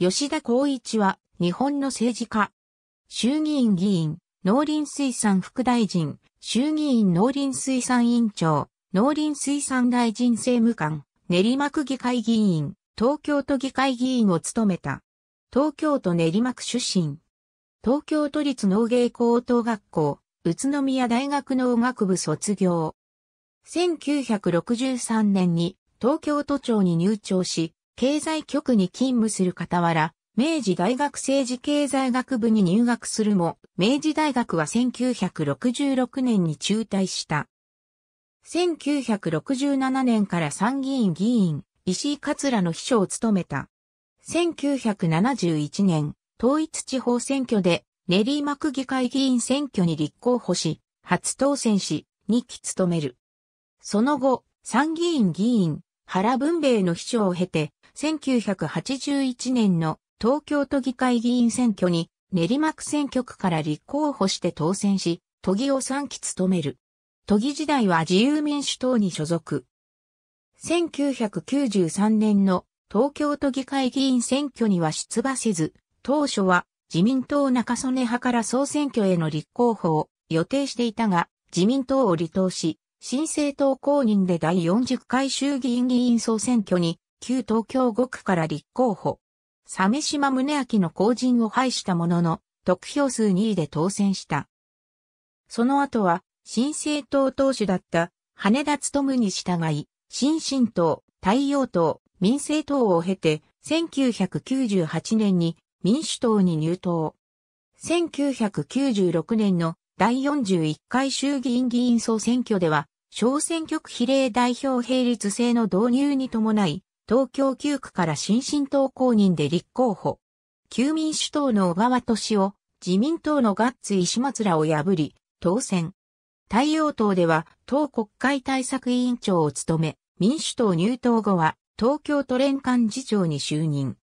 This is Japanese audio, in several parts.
吉田光一は、日本の政治家。衆議院議員、農林水産副大臣、衆議院農林水産委員長、農林水産大臣政務官、練馬区議会議員、東京都議会議員を務めた。東京都練馬区出身。東京都立農芸高等学校、宇都宮大学農学部卒業。1963年に東京都庁に入庁し、経済局に勤務する傍ら、明治大学政治経済学部に入学するも、明治大学は1966年に中退した。1967年から参議院議員、石井桂の秘書を務めた。1971年、統一地方選挙で練馬区議会議員選挙に立候補し、初当選し、2期務める。その後、参議院議員、原文米の秘書を経て、1981年の東京都議会議員選挙に練馬区選挙区から立候補して当選し、都議を3期務める。都議時代は自由民主党に所属。1993年の東京都議会議員選挙には出馬せず、当初は自民党中曽根派から総選挙への立候補を予定していたが、自民党を離党し、新政党公認で第40回衆議院議員総選挙に旧東京5区から立候補。鮫島宗明の後陣を排したものの、得票数2位で当選した。その後は、新政党党首だった羽田務に従い、新進党、太陽党、民政党を経て、1998年に民主党に入党。1996年の第41回衆議院議員総選挙では、小選挙区比例代表並立制の導入に伴い、東京9区から新進党公認で立候補。旧民主党の小川敏夫、自民党のガッツ石松らを破り、当選。太陽党では、党国会対策委員長を務め、民主党入党後は、東京都連幹事長に就任。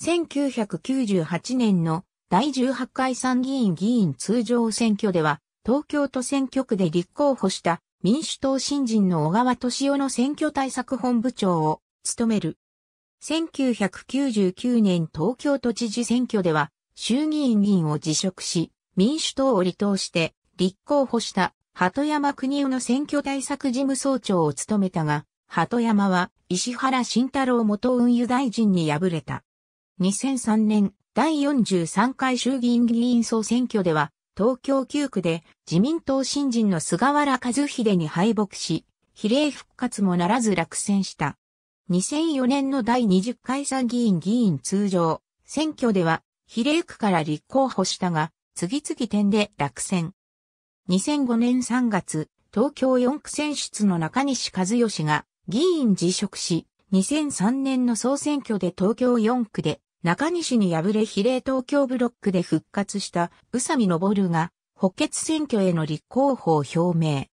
1998年の第18回参議院議員通常選挙では、東京都選挙区で立候補した民主党新人の小川敏夫の選挙対策本部長を務める。1999年東京都知事選挙では衆議院議員を辞職し、民主党を離党して立候補した鳩山国夫の選挙対策事務総長を務めたが、鳩山は石原慎太郎元運輸大臣に敗れた。2003年第43回衆議院議員総選挙では、東京9区で自民党新人の菅原和秀に敗北し、比例復活もならず落選した。2004年の第20回参議院議員通常選挙では比例区から立候補したが、次々点で落選。2005年3月、東京4区選出の中西和義が議員辞職し、2003年の総選挙で東京4区で中西に敗れ比例東京ブロックで復活した宇佐美昇が補欠選挙への立候補を表明。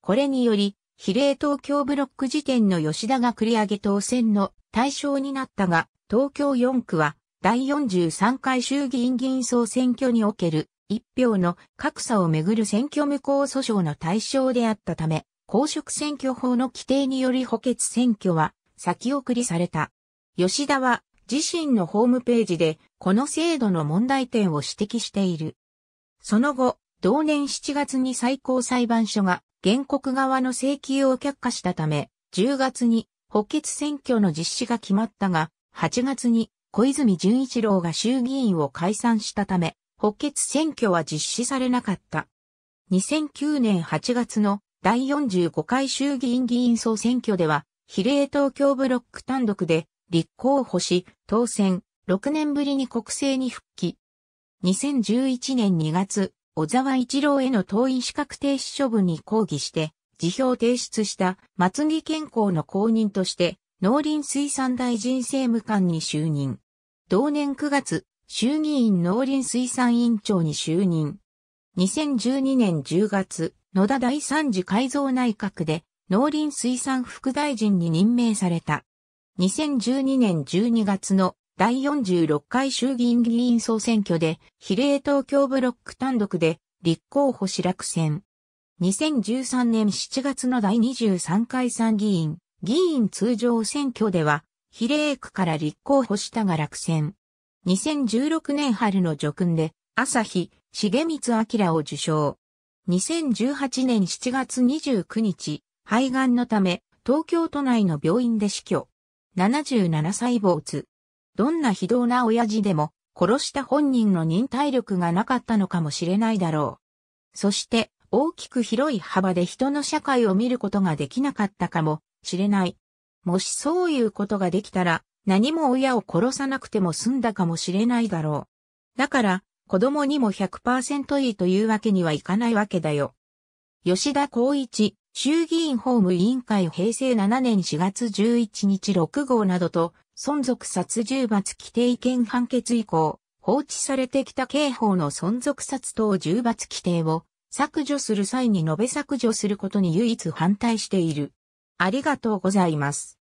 これにより比例東京ブロック時点の吉田が繰り上げ当選の対象になったが、東京4区は第43回衆議院議員総選挙における一票の格差をめぐる選挙無効訴訟の対象であったため、公職選挙法の規定により補欠選挙は先送りされた。吉田は自身のホームページでこの制度の問題点を指摘している。その後、同年7月に最高裁判所が原告側の請求を却下したため、10月に補欠選挙の実施が決まったが、8月に小泉純一郎が衆議院を解散したため、補欠選挙は実施されなかった。2009年8月の第45回衆議院議員総選挙では、比例東京ブロック単独で立候補し、当選、6年ぶりに国政に復帰。2011年2月、小沢一郎への党員資格停止処分に抗議して、辞表を提出した松木健康の公認として、農林水産大臣政務官に就任。同年9月、衆議院農林水産委員長に就任。2012年10月、野田第三次改造内閣で農林水産副大臣に任命された。2012年12月の第46回衆議院議員総選挙で、比例東京ブロック単独で、立候補し落選。2013年7月の第23回参議院、議員通常選挙では、比例区から立候補したが落選。2016年春の叙勲で、朝日、重光明を受賞。2018年7月29日、肺がんのため、東京都内の病院で死去。77歳没。どんな非道な親父でも、殺した本人の忍耐力がなかったのかもしれないだろう。そして、大きく広い幅で人の社会を見ることができなかったかもしれない。もしそういうことができたら、何も親を殺さなくても済んだかもしれないだろう。だから、子供にも100%いいというわけにはいかないわけだよ。吉田光一、衆議院法務委員会平成7年4月11日6号などと存続殺十罰規定違憲判決以降、放置されてきた刑法の存続殺等重罰規定を削除する際に述べ削除することに唯一反対している。ありがとうございます。